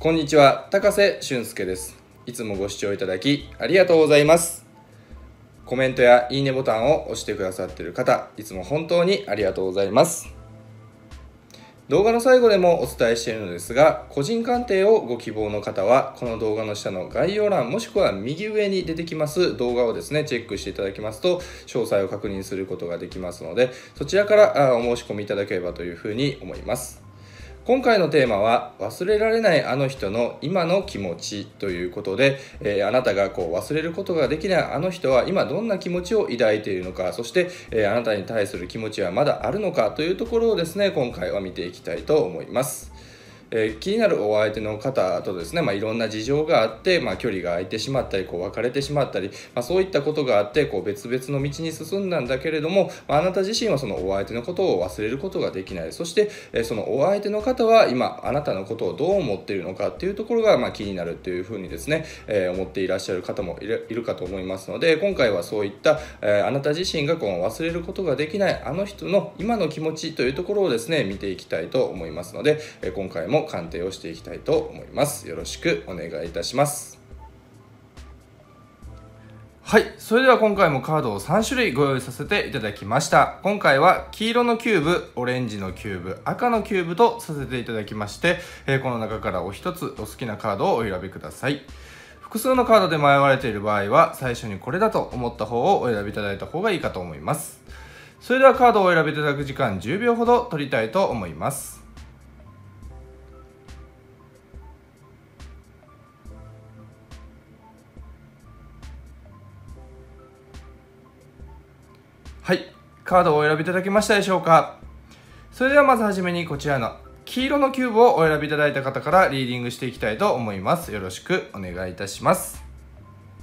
こんにちは高瀬俊介ですいつもご視聴いただきありがとうございますコメントやいいねボタンを押してくださっている方いつも本当にありがとうございます動画の最後でもお伝えしているのですが個人鑑定をご希望の方はこの動画の下の概要欄もしくは右上に出てきます動画をですねチェックしていただきますと詳細を確認することができますのでそちらからお申し込みいただければというふうに思います今回のテーマは忘れられないあの人の今の気持ちということで、えー、あなたがこう忘れることができないあの人は今どんな気持ちを抱いているのかそして、えー、あなたに対する気持ちはまだあるのかというところをですね今回は見ていきたいと思います。えー、気になるお相手の方とですね、まあ、いろんな事情があって、まあ、距離が空いてしまったりこう別れてしまったり、まあ、そういったことがあってこう別々の道に進んだんだけれども、まあ、なた自身はそのお相手のことを忘れることができないそして、えー、そのお相手の方は今あなたのことをどう思っているのかっていうところが、まあ、気になるというふうにですね、えー、思っていらっしゃる方もいるかと思いますので今回はそういった、えー、あなた自身がこう忘れることができないあの人の今の気持ちというところをですね見ていきたいと思いますので、えー、今回もも鑑定をしていきたいと思いますよろしくお願いいたしますはい。それでは今回もカードを3種類ご用意させていただきました。今回は黄色のキューブ、オレンジのキューブ、赤のキューブとさせていただきまして、えー、この中からお一つお好きなカードをお選びください。複数のカードで迷われている場合は、最初にこれだと思った方をお選びいただいた方がいいかと思います。それではカードをお選びいただく時間10秒ほど取りたいと思います。はいカードをお選びいただけましたでしょうかそれではまずはじめにこちらの黄色のキューブをお選びいただいた方からリーディングしていきたいと思いますよろしくお願いいたします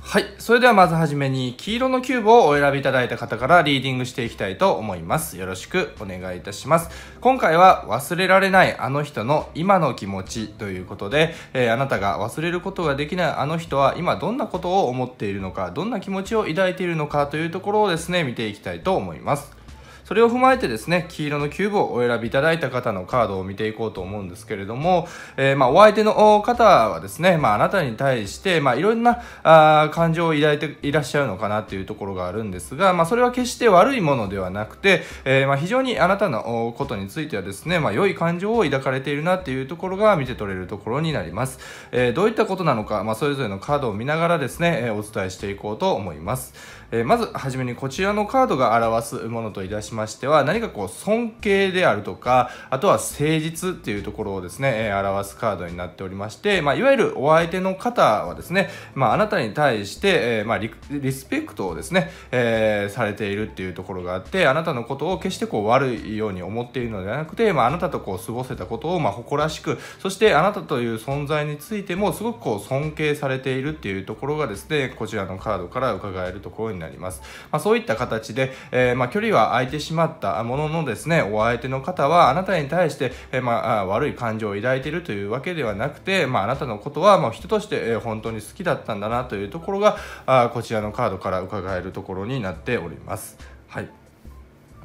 はい。それではまずはじめに、黄色のキューブをお選びいただいた方からリーディングしていきたいと思います。よろしくお願いいたします。今回は、忘れられないあの人の今の気持ちということで、えー、あなたが忘れることができないあの人は今どんなことを思っているのか、どんな気持ちを抱いているのかというところをですね、見ていきたいと思います。それを踏まえてですね、黄色のキューブをお選びいただいた方のカードを見ていこうと思うんですけれども、えー、まあ、お相手の方はですね、まあ、あなたに対して、まあ、いろんなあ感情を抱いていらっしゃるのかなというところがあるんですが、まあ、それは決して悪いものではなくて、えー、まあ、非常にあなたのことについてはですね、まあ、良い感情を抱かれているなっていうところが見て取れるところになります。えー、どういったことなのか、まあ、それぞれのカードを見ながらですね、えお伝えしていこうと思います。えー、まず初めにこちらのカードが表すものといたしましては何かこう尊敬であるとかあとは誠実っていうところをですね、えー、表すカードになっておりまして、まあ、いわゆるお相手の方はですね、まあ、あなたに対して、えー、まあリ、リスペクトをですね、えー、されているっていうところがあってあなたのことを決してこう悪いように思っているのではなくて、まあ、あなたとこう過ごせたことをまあ誇らしくそしてあなたという存在についてもすごくこう尊敬されているっていうところがですねこちらのカードから伺えるところにになります。まあ、そういった形で、えー、まあ、距離は空いてしまったもののですね、お相手の方はあなたに対して、えー、まあ、悪い感情を抱いているというわけではなくて、まあ、あなたのことは、ま人として、え本当に好きだったんだなというところが、あこちらのカードから伺えるところになっております。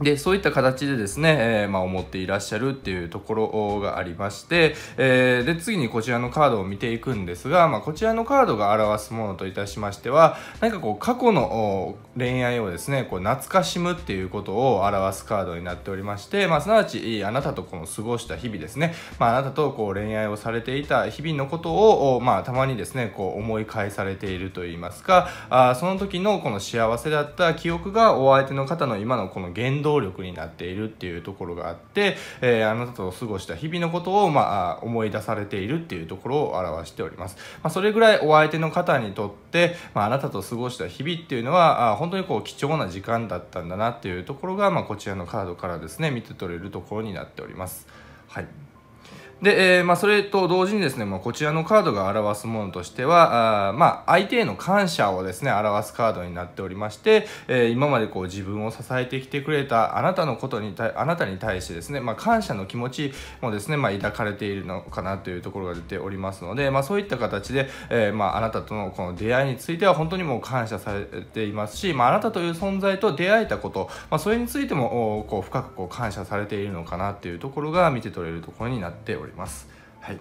でそういった形でですね、えー、まあ、思っていらっしゃるっていうところがありまして、えー、で次にこちらのカードを見ていくんですが、まあ、こちらのカードが表すものといたしましては何かこう過去の恋愛をですねこう懐かしむっていうことを表すカードになっておりまして、まあ、すなわちあなたとこの過ごした日々ですね、まあ、あなたとこう恋愛をされていた日々のことを、まあ、たまにですねこう思い返されているといいますかあその時のこの幸せだった記憶がお相手の方の今のこの言動動力になっているっていうところがあって、えー、あなたと過ごした日々のことを、まあ、思い出されているっていうところを表しております。まあ、それぐらいお相手の方にとって、まあ、あなたと過ごした日々っていうのは、あ本当にこう貴重な時間だったんだなっていうところが、まあ、こちらのカードからですね、見て取れるところになっております。はい。で、えー、まあ、それと同時にですね、まあ、こちらのカードが表すものとしては、あまあ、相手への感謝をですね、表すカードになっておりまして、えー、今までこう自分を支えてきてくれたあなたのことにあなたに対してですね、まあ、感謝の気持ちもですね、まあ、抱かれているのかなというところが出ておりますので、まあ、そういった形で、えー、まあ、あなたとのこの出会いについては本当にもう感謝されていますし、まあ、あなたという存在と出会えたこと、まあ、それについてもこう深くこう感謝されているのかなというところが見て取れるところになっております。ります。はい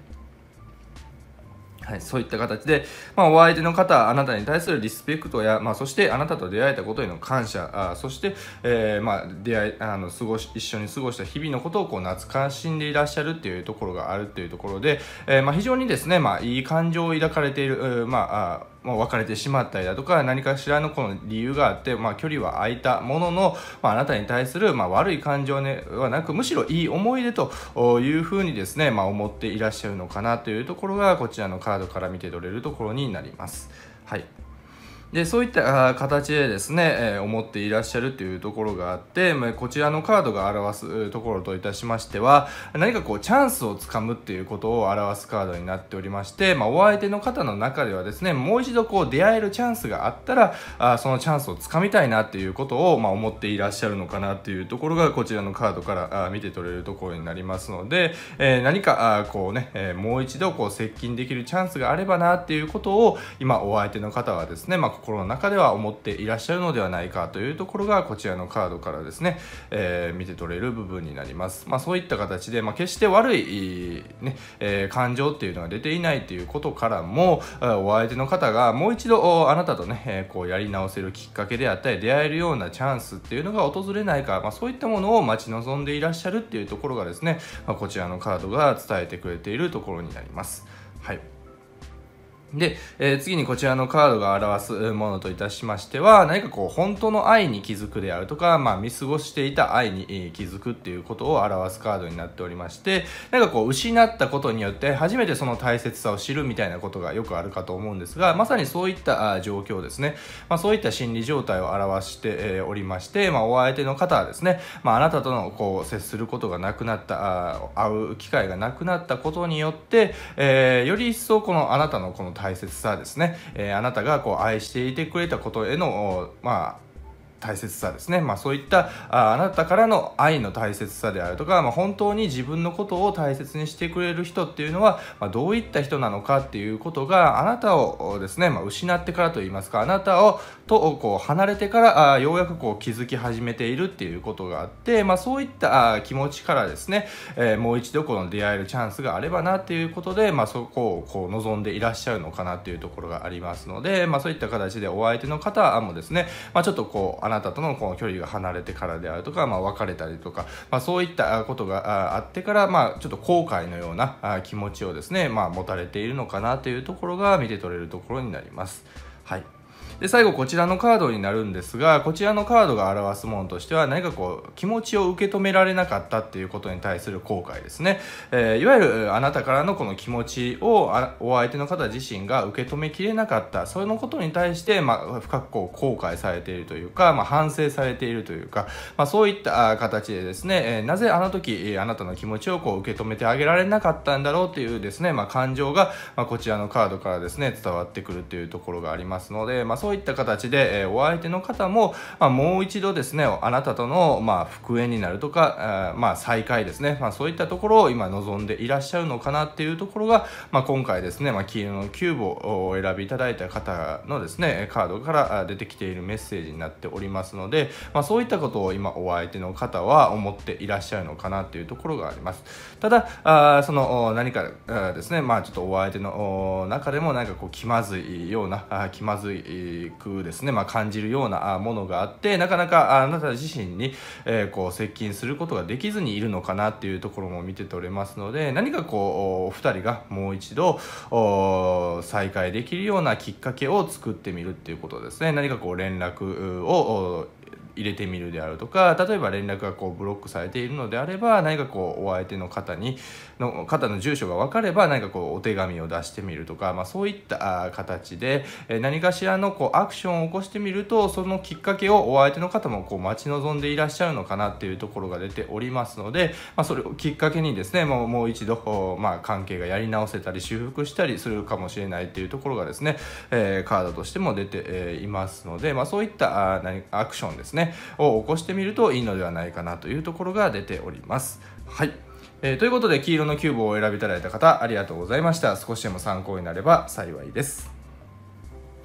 はい、そういった形で、まあ、お相手の方、あなたに対するリスペクトや、まあ、そしてあなたと出会えたことへの感謝、あそして、えー、まあ、出会いあの過ごし、一緒に過ごした日々のことをこう懐かしんでいらっしゃるっていうところがあるっていうところで、えー、まあ、非常にですね、まあ、いい感情を抱かれている、まあまあ、別れてしまったりだとか何かしらのこの理由があって、まあ、距離は空いたものの、まあ、あなたに対する、まあ、悪い感情、ではなくむしろいい思い出というふうにですね、まあ、思っていらっしゃるのかなというところがこちらのカードから見て取れるところになります。はいでそういった形でですね、えー、思っていらっしゃるというところがあって、まあ、こちらのカードが表すところといたしましては何かこうチャンスをつかむっていうことを表すカードになっておりまして、まあ、お相手の方の中ではですねもう一度こう出会えるチャンスがあったらあそのチャンスをつかみたいなっていうことを、まあ、思っていらっしゃるのかなっていうところがこちらのカードから見て取れるところになりますので、えー、何かあこうね、えー、もう一度こう接近できるチャンスがあればなっていうことを今お相手の方はですね、まあ心の中では思っていらっしゃるのではないかというところがこちらのカードからですね、えー、見て取れる部分になります、まあ、そういった形で、まあ、決して悪い、ねえー、感情っていうのが出ていないということからもお相手の方がもう一度あなたとね、えこうやり直せるきっかけであったり出会えるようなチャンスっていうのが訪れないか、まあ、そういったものを待ち望んでいらっしゃるっていうところがですね、まこちらのカードが伝えてくれているところになります。はいで、えー、次にこちらのカードが表すものといたしましては、何かこう、本当の愛に気づくであるとか、まあ、見過ごしていた愛に気づくっていうことを表すカードになっておりまして、何かこう、失ったことによって、初めてその大切さを知るみたいなことがよくあるかと思うんですが、まさにそういった状況ですね。まあ、そういった心理状態を表しておりまして、まあ、お相手の方はですね、まあ、あなたとのこう、接することがなくなった、あ会う機会がなくなったことによって、えー、より一層このあなたのこの大切さですね、えー、あなたがこう愛していてくれたことへの、ま大切さですね、まあ、そういったああなたからの愛の大切さであるとか、まあ、本当に自分のことを大切にしてくれる人っていうのは、まあ、どういった人なのかっていうことがあなたをですね、まあ、失ってからといいますかあなたをとこう離れてからあようやくこう気づき始めているっていうことがあって、まあ、そういったあ気持ちからですね、えー、もう一度この出会えるチャンスがあればなっていうことで、まあ、そこをこう望んでいらっしゃるのかなっていうところがありますので、まあ、そういった形でお相手の方もですね、まあ、ちょっとこうあなたとのこの距離が離れてからであるとか、まあ、別れたりとか、まあ、そういったことがあってから、まあ、ちょっと後悔のような気持ちをですね、まあ、持たれているのかなというところが見て取れるところになります。はいで最後こちらのカードになるんですがこちらのカードが表すものとしては何かこう気持ちを受け止められなかったっていうことに対する後悔ですね、えー、いわゆるあなたからのこの気持ちをお相手の方自身が受け止めきれなかったそのことに対して、まあ、深くこう後悔されているというか、まあ、反省されているというか、まあ、そういった形でですね、えー、なぜあの時あなたの気持ちをこう受け止めてあげられなかったんだろうというですね、まあ、感情が、まあ、こちらのカードからですね伝わってくるというところがありますので、まあ、そうそういった形で、えお相手の方も、まあ、もう一度ですねあなたとの、まあ、復縁になるとか、まあ、再会ですね、まあ、そういったところを今望んでいらっしゃるのかなっていうところが、まあ、今回ですね、まあ、黄色のキューブをお選びいただいた方のですねカードから出てきているメッセージになっておりますので、まあ、そういったことを今お相手の方は思っていらっしゃるのかなっていうところがありますただあその何かですねまあちょっとお相手の中でも何かこう気まずいような気まずいくですね、まあ、感じるようなものがあってなかなかあなた自身に、えー、こう接近することができずにいるのかなっていうところも見て取れますので何かこうお二人がもう一度再会できるようなきっかけを作ってみるっていうことですね何かこう連絡を入れてみるであるとか例えば連絡がこうブロックされているのであれば何かこうお相手の方にの方の住所が分かれば何かこうお手紙を出してみるとか、まあ、そういった形で何かしらのこうアクションを起こしてみるとそのきっかけをお相手の方もこう待ち望んでいらっしゃるのかなっていうところが出ておりますので、まあ、それをきっかけにですねもうもう一度、まあ、関係がやり直せたり修復したりするかもしれないっていうところがですね、えー、カードとしても出ていますので、まあ、そういったアクションですねを起こしてみるといいのではないかなというところが出ておりますはいえー、ということで黄色のキューブを選びいただいた方ありがとうございました少しでも参考になれば幸いです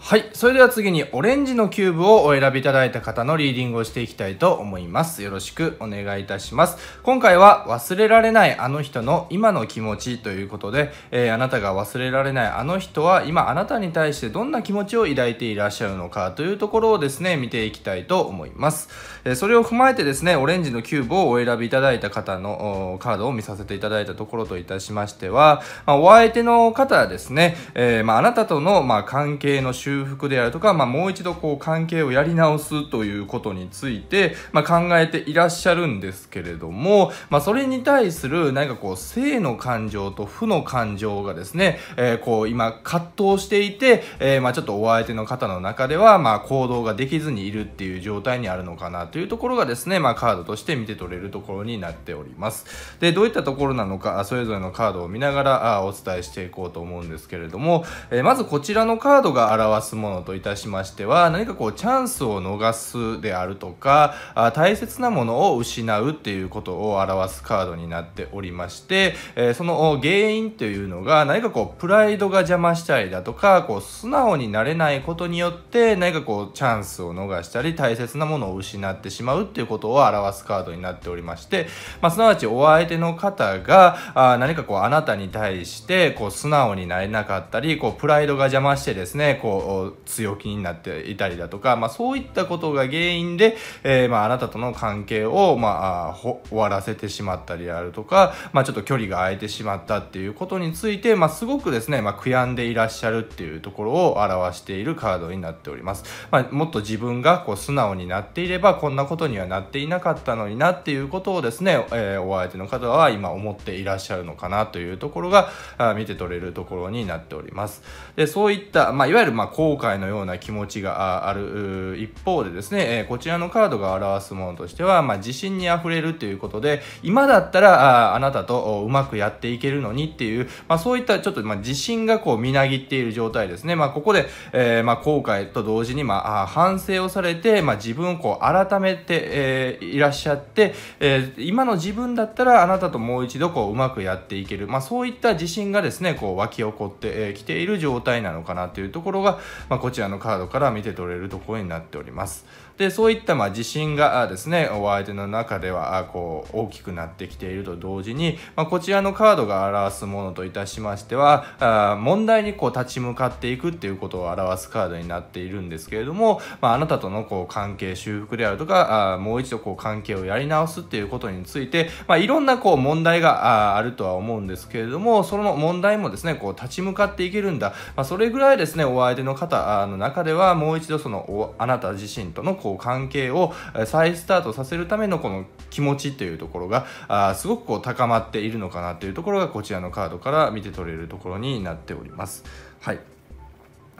はい。それでは次にオレンジのキューブをお選びいただいた方のリーディングをしていきたいと思います。よろしくお願いいたします。今回は忘れられないあの人の今の気持ちということで、えー、あなたが忘れられないあの人は今あなたに対してどんな気持ちを抱いていらっしゃるのかというところをですね、見ていきたいと思います。えー、それを踏まえてですね、オレンジのキューブをお選びいただいた方のーカードを見させていただいたところといたしましては、まあ、お相手の方はですね、えまあ、あなたとの、まあ、関係の修修復であるとか、まあ、もう一度こう関係をやり直すということについて、まあ、考えていらっしゃるんですけれども、まあ、それに対する何かこう性の感情と負の感情がですね、えー、こう今葛藤していて、えー、まあちょっとお相手の方の中ではまあ行動ができずにいるっていう状態にあるのかなというところがですね、まあ、カードとして見て取れるところになっております。で、どういったところなのか、それぞれのカードを見ながらあお伝えしていこうと思うんですけれども、えー、まずこちらのカードが表表すものといたしましては何かこうチャンスを逃すであるとかあ大切なものを失うっていうことを表すカードになっておりまして、えその原因というのが何かこうプライドが邪魔したりだとかこう素直になれないことによって何かこうチャンスを逃したり大切なものを失ってしまうっていうことを表すカードになっておりまして、まあ、すなわちお相手の方があ何かこうあなたに対してこう素直になれなかったりこうプライドが邪魔してですねこうと強気になっていたりだとか、まあ、そういったことが原因で、えー、まあ、あなたとの関係を、まあ、終わらせてしまったりであるとか、まあ、ちょっと距離が空いてしまったっていうことについて、まあ、すごくですね、まあ、悔やんでいらっしゃるっていうところを表しているカードになっております。まあ、もっと自分がこう素直になっていれば、こんなことにはなっていなかったのになっていうことをですね、えー、お相手の方は今思っていらっしゃるのかなというところが、見て取れるところになっております。で、そういった、まあ、いわゆるまあ後悔のような気持ちがある一方でですね、こちらのカードが表すものとしては、まあ、自信にあふれるということで、今だったらああなたとうまくやっていけるのにっていう、まあ、そういったちょっと、まあ、自信がこうみなぎっている状態ですね。まあ、ここで、えー、まあ、後悔と同時に、まあ、反省をされて、まあ、自分をこう改めて、えー、いらっしゃって、えー、今の自分だったらあなたともう一度こううまくやっていける、まあ、そういった自信がですね、こう湧き起こってきている状態なのかなというところが、まあ、こちらのカードから見て取れるところになっております。でそういったまあ自信がですねお相手の中ではこう大きくなってきていると同時に、まあ、こちらのカードが表すものといたしましてはあ問題にこう立ち向かっていくっていうことを表すカードになっているんですけれども、まあ、あなたとのこう関係修復であるとかあもう一度こう関係をやり直すっていうことについて、まあ、いろんなこう問題があるとは思うんですけれどもその問題もですねこう立ち向かっていけるんだ、まあ、それぐらいですねお相手の方の中ではもう一度そのあなた自身とのこう関係を再スタートさせるためのこの気持ちというところがあすごくこう高まっているのかなというところがこちらのカードから見て取れるところになっております。はい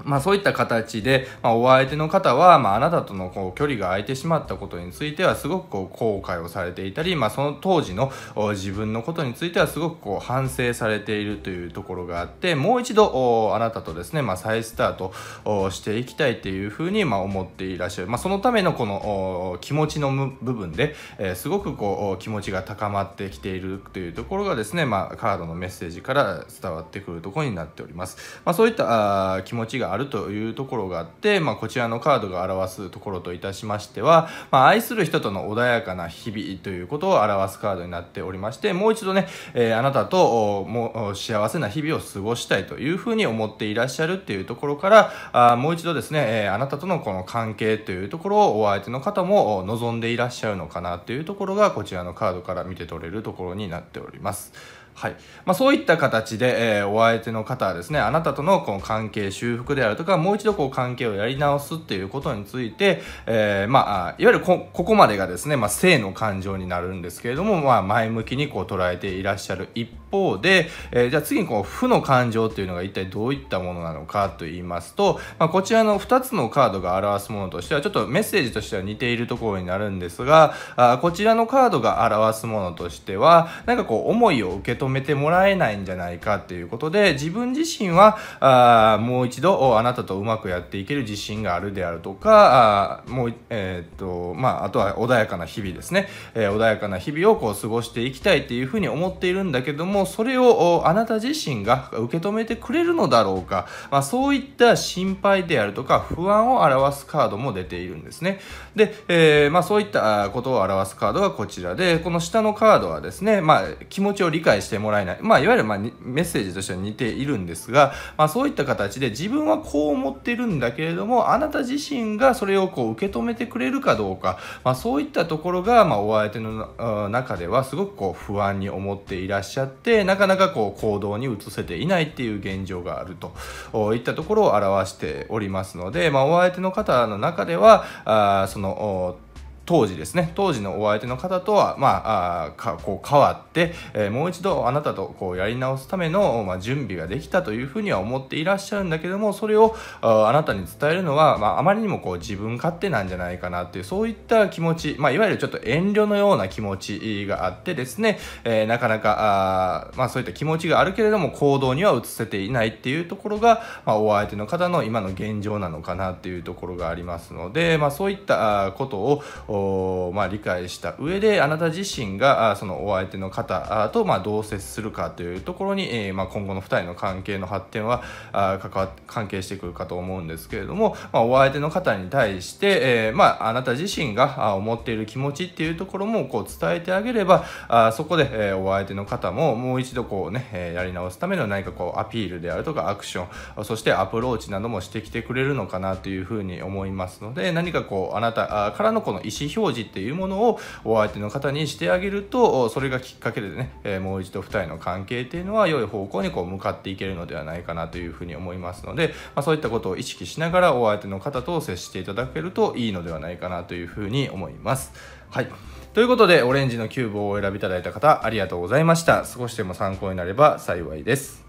まあ、そういった形で、まあ、お相手の方は、まあ、あなたとのこう距離が空いてしまったことについてはすごくこう後悔をされていたり、まあ、その当時の自分のことについてはすごくこう反省されているというところがあってもう一度あなたとですね、まあ、再スタートしていきたいっていうふうに、まあ、思っていらっしゃる、まあ、そのためのこの気持ちの部分で、えー、すごくこう気持ちが高まってきているというところがですね、まあ、カードのメッセージから伝わってくるところになっております。まあ、そういったあ気持ちががあるというところがあって、まあ、こちらのカードが表すところといたしましては、まあ、愛する人との穏やかな日々ということを表すカードになっておりまして、もう一度ね、えー、あなたとも幸せな日々を過ごしたいというふうに思っていらっしゃるっていうところから、あもう一度ですね、えー、あなたとのこの関係というところをお相手の方も望んでいらっしゃるのかなというところが、こちらのカードから見て取れるところになっております。はいまあ、そういった形で、えー、お相手の方はですねあなたとのこの関係修復であるとかもう一度こう関係をやり直すっていうことについて、えー、まあ、いわゆるここまでがですね、まあ、性の感情になるんですけれども、まあ、前向きにこう捉えていらっしゃる一方で、えー、じゃあ次にこの負の感情というのが一体どういったものなのかと言いますと、まあ、こちらの2つのカードが表すものとしてはちょっとメッセージとしては似ているところになるんですがあこちらのカードが表すものとしてはなんかこう思いを受け止めてもらえないんじゃないかっていうことで自分自身はあもう一度あなたとうまくやっていける自信があるであるとかあもう、えー、っとまあ、あとは穏やかな日々ですね、えー、穏やかな日々をこう過ごしていきたいっていうふうに思っているんだけどももそれをあなた自身が受け止めてくれるのだろうか、まあ、そういった心配であるとか不安を表すカードも出ているんですね。で、えー、まあ、そういったことを表すカードがこちらで、この下のカードはですね、まあ、気持ちを理解してもらえない、まあ、いわゆるまメッセージとしては似ているんですが、まあ、そういった形で自分はこう思ってるんだけれども、あなた自身がそれをこう受け止めてくれるかどうか、まあ、そういったところが、まお相手の中ではすごくこう不安に思っていらっしゃって、ってなかなかこう行動に移せていないっていう現状があるといったところを表しておりますので、まあ、お相手の方の中ではあその当時ですね当時のお相手の方とは、まあ、あこう変わって、えー、もう一度あなたとこうやり直すための、まあ、準備ができたというふうには思っていらっしゃるんだけどもそれをあなたに伝えるのは、まあ、あまりにもこう自分勝手なんじゃないかなっていうそういった気持ち、まあ、いわゆるちょっと遠慮のような気持ちがあってですね、えー、なかなかあ、まあ、そういった気持ちがあるけれども行動には移せていないっていうところが、まあ、お相手の方の今の現状なのかなっていうところがありますので、まあ、そういったことをを、まあ、理解した上であなた自身がそのお相手の方と、まあ、どう接するかというところに、えー、まあ、今後の2人の関係の発展はあ関わ関係してくるかと思うんですけれども、まあ、お相手の方に対して、えー、まあ、あなた自身が思っている気持ちっていうところもこう伝えてあげればあそこで、えー、お相手の方ももう一度こうね、えやり直すための何かこうアピールであるとかアクションそしてアプローチなどもしてきてくれるのかなというふうに思いますので何かこうあなたからのこの意思意表示っていうものをお相手の方にしてあげるとそれがきっかけでね、えもう一度2人の関係っていうのは良い方向にこう向かっていけるのではないかなというふうに思いますので、まあ、そういったことを意識しながらお相手の方と接していただけるといいのではないかなというふうに思います。はいということで、オレンジのキューブをお選びいただいた方、ありがとうございました。少しでも参考になれば幸いです。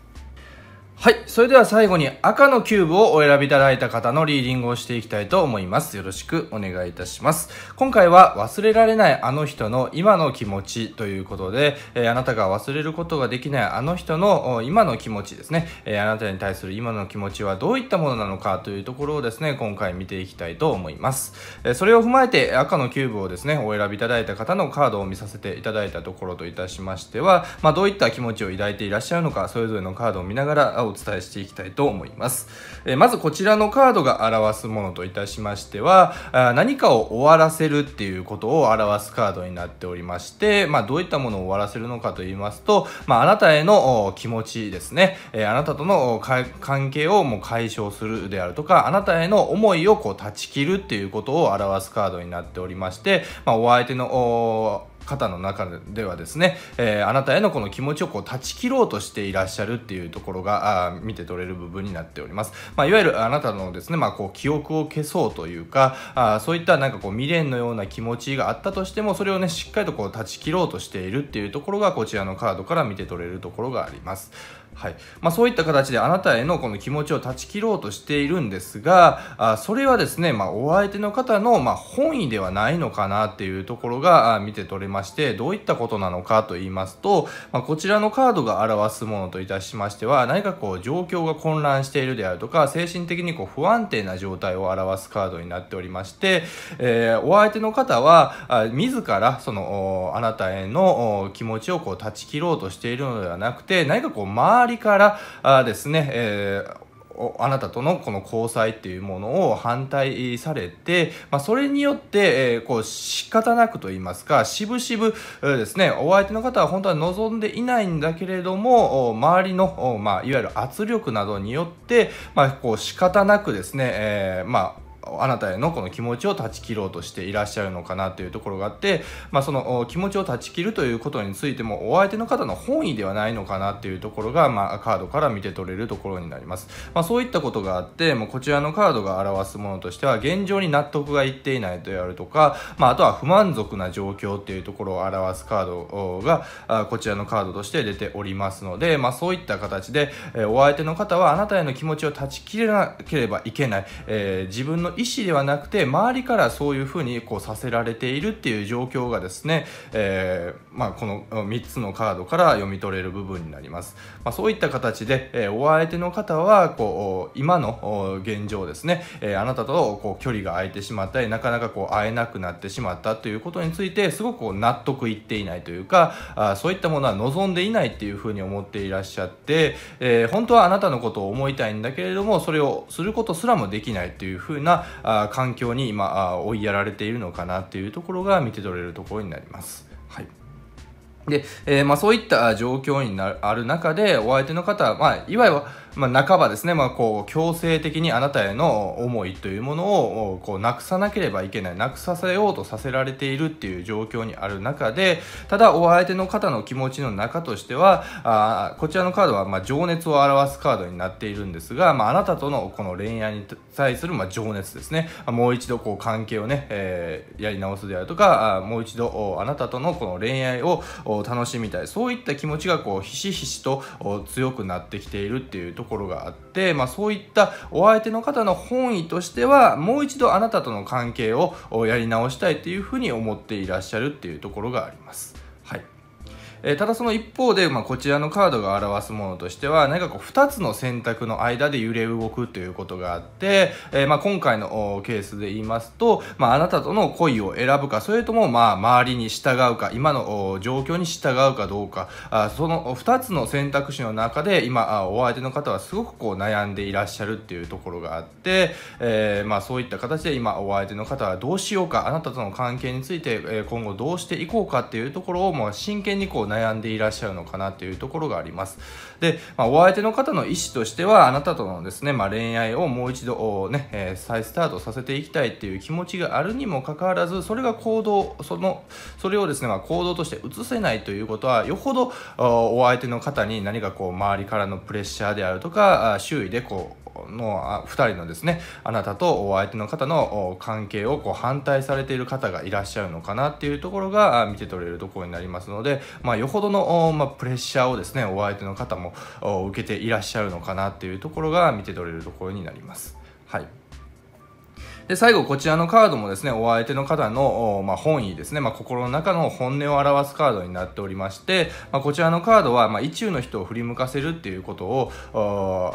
はい。それでは最後に赤のキューブをお選びいただいた方のリーディングをしていきたいと思います。よろしくお願いいたします。今回は忘れられないあの人の今の気持ちということで、えー、あなたが忘れることができないあの人の今の気持ちですね、えー、あなたに対する今の気持ちはどういったものなのかというところをですね、今回見ていきたいと思います。えー、それを踏まえて赤のキューブをですね、お選びいただいた方のカードを見させていただいたところといたしましては、まあ、どういった気持ちを抱いていらっしゃるのか、それぞれのカードを見ながらお伝えしていきたいと思います。えまずこちらのカードが表すものといたしましては、あ何かを終わらせるっていうことを表すカードになっておりまして、まあ、どういったものを終わらせるのかと言いますと、まあ、あなたへの気持ちですね、えあなたとの関係をもう解消するであるとか、あなたへの思いをこう断ち切るっていうことを表すカードになっておりまして、まあ、お相手の方の中ではですね、えー、あなたへのこの気持ちをこう断ち切ろうとしていらっしゃるっていうところがあ見て取れる部分になっております、まあ、いわゆるあなたのですね、まあ、こう記憶を消そうというかあそういったなんかこう未練のような気持ちがあったとしてもそれをねしっかりとこう断ち切ろうとしているっていうところがこちらのカードから見て取れるところがありますはいまあ、そういった形であなたへのこの気持ちを断ち切ろうとしているんですがあそれはですね、まあ、お相手の方のま本意ではないのかなっていうところが見て取れましてどういったことなのかと言いますと、まあ、こちらのカードが表すものといたしましては何かこう状況が混乱しているであるとか精神的にこう不安定な状態を表すカードになっておりまして、えー、お相手の方はあ自らそのあなたへの気持ちをこう断ち切ろうとしているのではなくて何かこう周り周りからあですね、えーあなたとのこの交際っていうものを反対されて、まあ、それによって、えー、こう仕方なくと言いますか渋々、しぶですねお相手の方は本当は望んでいないんだけれども周りの、まあ、いわゆる圧力などによって、まあ、こう仕方なくですね、えー、まああなたへのこの気持ちを断ち切ろうとしていらっしゃるのかなというところがあって、まあ、その気持ちを断ち切るということについてもお相手の方の本意ではないのかなっていうところが、まあ、カードから見て取れるところになります、まあ、そういったことがあってもうこちらのカードが表すものとしては現状に納得がいっていないとやるとか、まあ、あとは不満足な状況っていうところを表すカードがこちらのカードとして出ておりますので、まあ、そういった形でお相手の方はあなたへの気持ちを断ち切れなければいけない、えー、自分の意思ではなくて周りからそういうふうにこうさせられているっていう状況がですね、えー、まあ、この3つのカードから読み取れる部分になります、まあ、そういった形で、えー、お相手の方はこう今の現状ですね、えー、あなたとこう距離が空いてしまったりなかなかこう会えなくなってしまったということについてすごくこう納得いっていないというかあそういったものは望んでいないっていうふうに思っていらっしゃって、え本当はあなたのことを思いたいんだけれどもそれをすることすらもできないというふうなあ環境に今追いやられているのかなっていうところが見て取れるところになります。はいで、えー、まあ、そういった状況になるある中でお相手の方は、まあ、いわゆるまあ、半ばですね、まあ、こう強制的にあなたへの思いというものをこうなくさなければいけないなくさせようとさせられているっていう状況にある中でただお相手の方の気持ちの中としてはあこちらのカードはま情熱を表すカードになっているんですが、まあ、あなたとのこの恋愛に対するま情熱ですねもう一度こう関係をね、えー、やり直すであるとかもう一度あなたとのこの恋愛を楽しみたいそういった気持ちがこうひしひしと強くなってきているっていうところがあって、まあ、そういったお相手の方の本意としてはもう一度あなたとの関係をやり直したいというふうに思っていらっしゃるっていうところがあります。えただその一方で、まあ、こちらのカードが表すものとしては何かこう2つの選択の間で揺れ動くということがあって、えまあ、今回のケースで言いますと、まあ、あなたとの恋を選ぶかそれともまあ周りに従うか今の状況に従うかどうかあその2つの選択肢の中で今お相手の方はすごくこう悩んでいらっしゃるっていうところがあって、えー、まあ、そういった形で今お相手の方はどうしようかあなたとの関係について今後どうしていこうかっていうところをもう真剣にこう悩んでいらっしゃるのかなというところがあります。で、まあ、お相手の方の意思としては、あなたとのですね、まあ、恋愛をもう一度ね、えー、再スタートさせていきたいっていう気持ちがあるにもかかわらず、それが行動、その、それをですね、まあ、行動として移せないということは、よほどお相手の方に何かこう、周りからのプレッシャーであるとか、周囲でこう、の2人のですねあなたとお相手の方の関係をこう反対されている方がいらっしゃるのかなっていうところが見て取れるところになりますので、まあ、よほどの、まあ、プレッシャーをですねお相手の方も受けていらっしゃるのかなっていうところが見て取れるところになります。はいで最後こちらのカードもですねお相手の方の、まあ、本意ですね、まあ、心の中の本音を表すカードになっておりまして、まあ、こちらのカードは、まあ、意中の人を振り向かせるっていうことを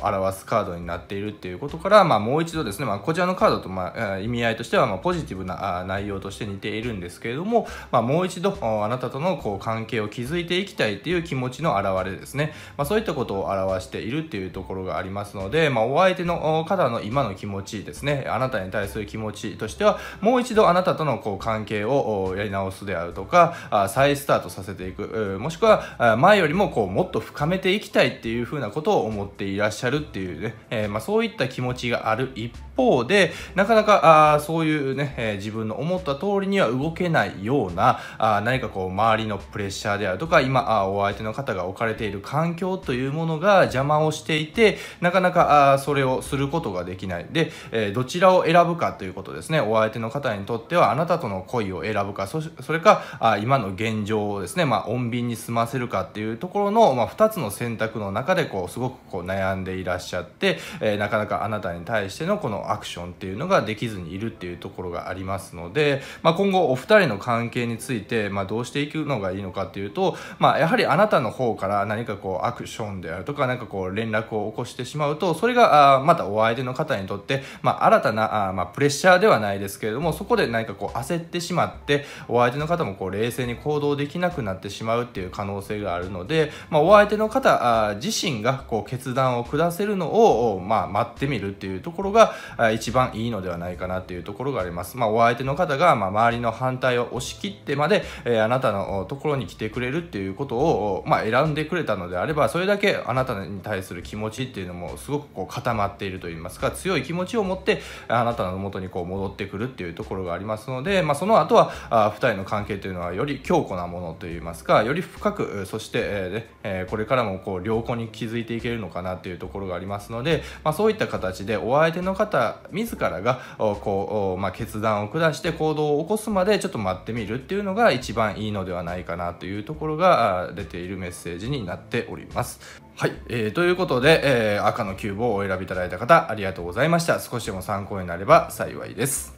表すカードになっているっていうことから、まあ、もう一度ですね、まあ、こちらのカードと、まあ、意味合いとしては、まあ、ポジティブな内容として似ているんですけれども、まあ、もう一度あなたとのこう関係を築いていきたいっていう気持ちの表れですね、まあ、そういったことを表しているっていうところがありますので、まあ、お相手の方の今の気持ちですねあなたに対するす気持ちとしてはもう一度あなたとのこう関係をやり直すであるとか再スタートさせていくもしくは前よりもこうもっと深めていきたいっていうふうなことを思っていらっしゃるっていうね、えー、まあ、そういった気持ちがある一方でなかなかあそういうね、えー、自分の思った通りには動けないようなあ何かこう周りのプレッシャーであるとか今あお相手の方が置かれている環境というものが邪魔をしていてなかなかあそれをすることができないで、えー、どちらを選ぶかということですね。お相手の方にとってはあなたとの恋を選ぶか、それかあ今の現状をですね、まあ、穏便に済ませるかっていうところの、まあ、2つの選択の中でこうすごくこう悩んでいらっしゃって、えー、なかなかあなたに対してのこのアクションっていうのができずにいるっていうところがありますので、まあ、今後お二人の関係について、まあ、どうしていくのがいいのかっていうと、まあ、やはりあなたの方から何かこうアクションであるとか何かこう連絡を起こしてしまうとそれがあまたお相手の方にとって、まあ、新たなあ、まあ、プレッシャーではないですけれどもそこで何かこう焦ってしまってお相手の方もこう冷静に行動できなくなってしまうっていう可能性があるので、まあ、お相手の方あ自身がこう決断を下せるのを、まあ、待ってみるっていうところが一番いいのではないかなっていうところがあります。まあ、お相手の方が、ま周りの反対を押し切ってまで、えー、あなたのところに来てくれるっていうことを、ま選んでくれたのであればそれだけあなたに対する気持ちっていうのもすごくこう固まっているといいますか強い気持ちを持ってあなたの元にこう戻ってくるっていうところがありますので、まあ、その後はあ2人の関係というのはより強固なものといいますかより深くそして、えーえー、これからもこう良好に築いていけるのかなというところがありますので、まあ、そういった形でお相手の方自らがこう、まあ、決断を下して行動を起こすまでちょっと待ってみるっていうのが一番いいのではないかなというところが出ているメッセージになっております。はい、えー、ということで、えー、赤のキューブをお選びいただいた方ありがとうございました少しでも参考になれば幸いです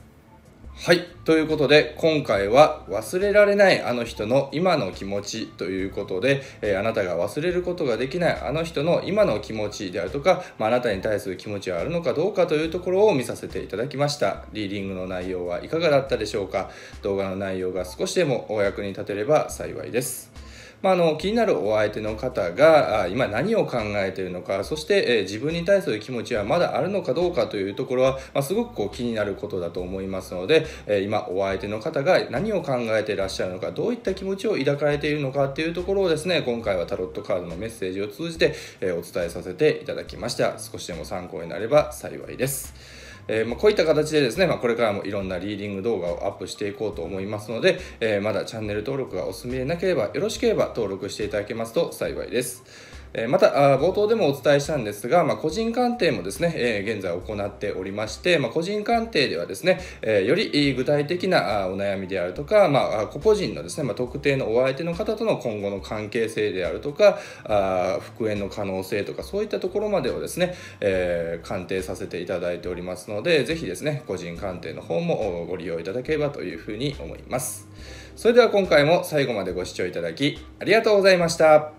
はいということで今回は「忘れられないあの人の今の気持ち」ということで、えー、あなたが忘れることができないあの人の今の気持ちであるとか、まあ、あなたに対する気持ちはあるのかどうかというところを見させていただきましたリーディングの内容はいかがだったでしょうか動画の内容が少しでもお役に立てれば幸いですまあ、あの気になるお相手の方が今何を考えているのかそして、え自分に対する気持ちはまだあるのかどうかというところは、まあ、すごくこう気になることだと思いますので、え今お相手の方が何を考えていらっしゃるのかどういった気持ちを抱かれているのかっていうところをですね今回はタロットカードのメッセージを通じて、えお伝えさせていただきました少しでも参考になれば幸いです。えー、まあ、こういった形でですね、まあ、これからもいろんなリーディング動画をアップしていこうと思いますので、えー、まだチャンネル登録がお済みでなければよろしければ登録していただけますと幸いです。また冒頭でもお伝えしたんですが、まあ、個人鑑定もですね、え現在行っておりまして、まあ、個人鑑定ではですね、えより具体的なお悩みであるとか、まあ、個々人のですね、ま特定のお相手の方との今後の関係性であるとかあ復縁の可能性とかそういったところまでをですね、え鑑定させていただいておりますので是非ですね個人鑑定の方もご利用いただければというふうに思いますそれでは今回も最後までご視聴いただきありがとうございました